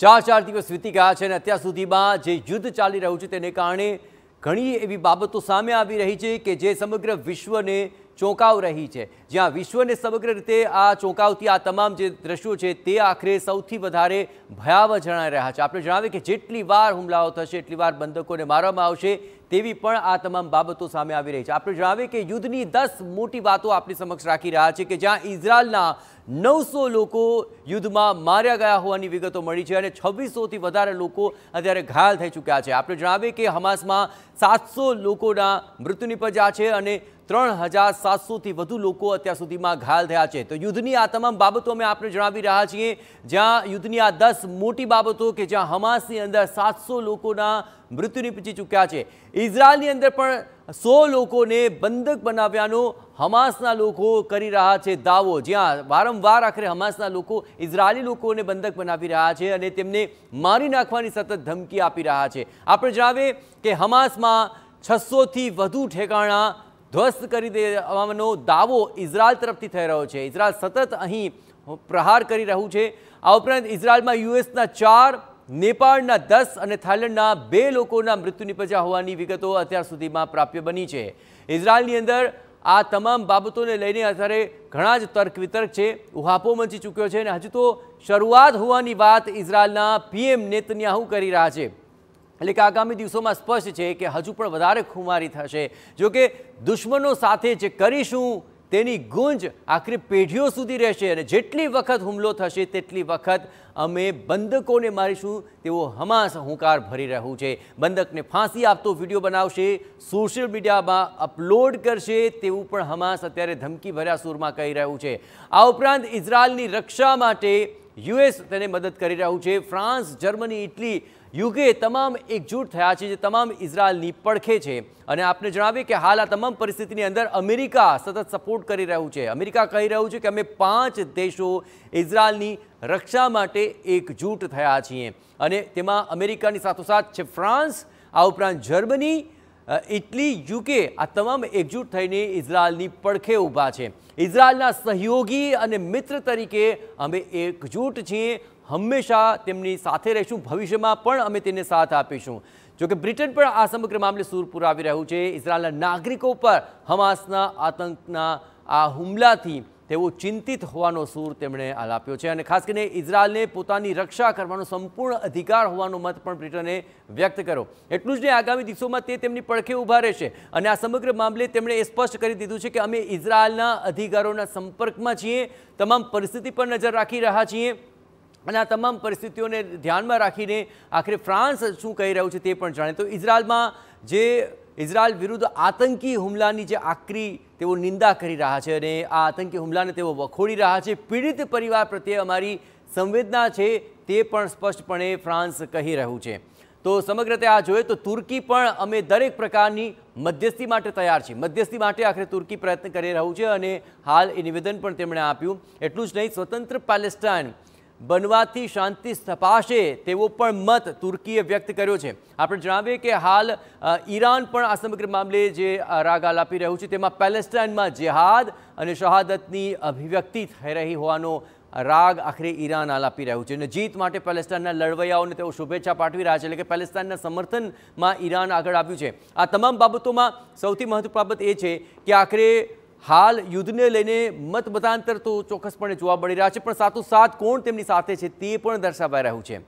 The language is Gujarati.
ચાર ચાર દિવસ વીતી ગયા છે અને અત્યાર સુધીમાં જે યુદ્ધ ચાલી રહ્યું છે તેને કારણે ઘણી એવી બાબતો સામે આવી રહી છે કે જે સમગ્ર વિશ્વને ચોંકાવ રહી છે જ્યાં વિશ્વને સમગ્ર રીતે આ ચોંકાવતી આ તમામ જે દ્રશ્યો છે તે આખરે સૌથી વધારે ભયાવહ જણાઈ રહ્યા છે આપણે જણાવીએ કે જેટલી વાર હુમલાઓ થશે એટલી વાર બંધકોને મારવામાં આવશે તેવી પણ આ તમામ બાબતો સામે આવી રહી છે આપણે જણાવીએ કે યુદ્ધની દસ મોટી વાતો આપણી સમક્ષ રાખી રહ્યા છે કે જ્યાં ઇઝરાયલના નવસો લોકો યુદ્ધમાં માર્યા ગયા હોવાની વિગતો મળી છે અને છવ્વીસોથી વધારે લોકો અત્યારે ઘાયલ થઈ ચૂક્યા છે આપણે જણાવીએ કે હમાસમાં સાતસો લોકોના મૃત્યુ નિપજ્યા છે અને ત્રણ હજાર સાતસોથી વધુ લોકો અત્યાર સુધીમાં ઘાયલ થયા છે તો યુદ્ધની આ તમામ બાબતો અમે આપને જણાવી રહ્યા છીએ જ્યાં યુદ્ધની આ દસ મોટી બાબતો કે જ્યાં હમાસની અંદર સાતસો લોકોના મૃત્યુ નીપજી ચૂક્યા છે ઇઝરાયલની અંદર પણ સો લોકોને બંધક બનાવ્યાનો હમાસના લોકો કરી રહ્યા છે દાવો જ્યાં વારંવાર આખરે હમાસના લોકો ઇઝરાયલી લોકોને બંધક બનાવી રહ્યા છે અને તેમને મારી નાખવાની સતત ધમકી આપી રહ્યા છે આપણે જણાવીએ કે હમાસમાં છસોથી વધુ ઠેકાણા ધ્વસ્ત કરી દેવાનો દાવો ઇઝરાયલ તરફથી થઈ રહ્યો છે ઇઝરાયલ સતત અહીં પ્રહાર કરી રહ્યું છે આ ઉપરાંત ઇઝરાયલમાં યુએસના ચાર નેપાળના દસ અને થાઇલેન્ડના બે લોકોના મૃત્યુ નિપજ્યા હોવાની વિગતો અત્યાર સુધીમાં પ્રાપ્ય બની છે ઇઝરાયલની અંદર આ તમામ બાબતોને લઈને અત્યારે ઘણા જ તર્ક વિતર્ક છે ઉહાપો મચી ચૂક્યો છે અને હજુ તો શરૂઆત હોવાની વાત ઇઝરાયલના પીએમ નેતન્યાહુ કરી રહ્યા છે એટલે કે આગામી દિવસોમાં સ્પષ્ટ છે કે હજુ પણ વધારે ખુમારી થશે જો કે દુશ્મનો સાથે જે કરીશું તેની ગુંજ આખરી પેઢીઓ સુધી રહેશે અને જેટલી વખત હુમલો થશે તેટલી વખત અમે બંધકોને મારીશું તેવો હમાસ હુંકાર ભરી રહ્યું છે બંધકને ફાંસી આપતો વિડીયો બનાવશે સોશિયલ મીડિયામાં અપલોડ કરશે તેવું પણ હમાસ અત્યારે ધમકી ભર્યા સૂરમાં કહી રહ્યું છે આ ઉપરાંત ઇઝરાયલની રક્ષા માટે યુએસ તેને મદદ કરી રહ્યું છે ફ્રાન્સ જર્મની ઇટલી યુકે તમામ એકજૂટ થયા છે જે તમામ ઇઝરાયલની પડખે છે અને આપને જણાવીએ કે હાલ આ તમામ પરિસ્થિતિની અંદર અમેરિકા સતત સપોર્ટ કરી રહ્યું છે અમેરિકા કહી રહ્યું છે કે અમે પાંચ દેશો ઇઝરાયલની રક્ષા માટે એકજૂટ થયા છીએ અને તેમાં અમેરિકાની સાથોસાથ છે ફ્રાન્સ આ ઉપરાંત જર્મની ઇટલી યુકે આ તમામ એકજૂટ થઈને ઇઝરાયલની પડખે ઊભા છે ઇઝરાયલના સહયોગી અને મિત્ર તરીકે અમે એકજૂટ છીએ હંમેશા તેમની સાથે રહીશું ભવિષ્યમાં પણ અમે તેને સાથ આપીશું જોકે બ્રિટન પણ આ સમગ્ર મામલે સૂર પુરાવી રહ્યું છે ઇઝરાયલના નાગરિકો પર હમાસના આતંકના આ હુમલાથી તેવો ચિંતિત હોવાનો સૂર તેમણે આલાપ્યો છે અને ખાસ કરીને ઇઝરાયલને પોતાની રક્ષા કરવાનો સંપૂર્ણ અધિકાર હોવાનો મત પણ બ્રિટને વ્યક્ત કર્યો એટલું જ નહીં આગામી દિવસોમાં તે તેમની પડખે ઊભા રહેશે અને આ સમગ્ર મામલે તેમણે એ સ્પષ્ટ કરી દીધું છે કે અમે ઇઝરાયલના અધિકારોના સંપર્કમાં છીએ તમામ પરિસ્થિતિ પર નજર રાખી રહ્યા છીએ અને આ તમામ પરિસ્થિતિઓને ધ્યાનમાં રાખીને આખરે ફ્રાન્સ શું કહી રહ્યું છે તે પણ જાણે તો ઇઝરાયલમાં જે ઇઝરાયલ વિરુદ્ધ આતંકી હુમલાની જે આકરી તેઓ નિંદા કરી રહ્યા છે અને આ આતંકી હુમલાને તેઓ વખોડી રહ્યા છે પીડિત પરિવાર પ્રત્યે અમારી સંવેદના છે તે પણ સ્પષ્ટપણે ફ્રાન્સ કહી રહ્યું છે તો સમગ્રતે આ જોઈએ તો તુર્કી પણ અમે દરેક પ્રકારની મધ્યસ્થી માટે તૈયાર છીએ મધ્યસ્થી માટે આખરે તુર્કી પ્રયત્ન કરી રહ્યું છે અને હાલ એ નિવેદન પણ તેમણે આપ્યું એટલું જ નહીં સ્વતંત્ર પેલેસ્ટાઇન બનવાથી શાંતિ સ્થપાશે તેવો પણ મત તુર્કીએ વ્યક્ત કર્યો છે આપણે જણાવીએ કે હાલ ઈરાન પણ આ સમગ્ર મામલે જે રાગાલ આપી રહ્યું છે તેમાં પેલેસ્ટાઇનમાં જેહાદ અને શહાદતની અભિવ્યક્તિ થઈ રહી હોવાનો રાગ આખરે ઈરાન હાલ રહ્યું છે અને જીત માટે પેલેસ્ટાઇનના લડવૈયાઓને તેઓ શુભેચ્છા પાઠવી રહ્યા છે એટલે કે પેલેસ્ટાઇનના સમર્થનમાં ઈરાન આગળ આવ્યું છે આ તમામ બાબતોમાં સૌથી મહત્વ બાબત એ છે કે આખરે હાલ યુદ્ધને લઈને મત મતાંતર તો ચોક્કસપણે જોવા મળી રહ્યા છે પણ સાથોસાથ કોણ તેમની સાથે છે તે પણ દર્શાવાઈ રહ્યું છે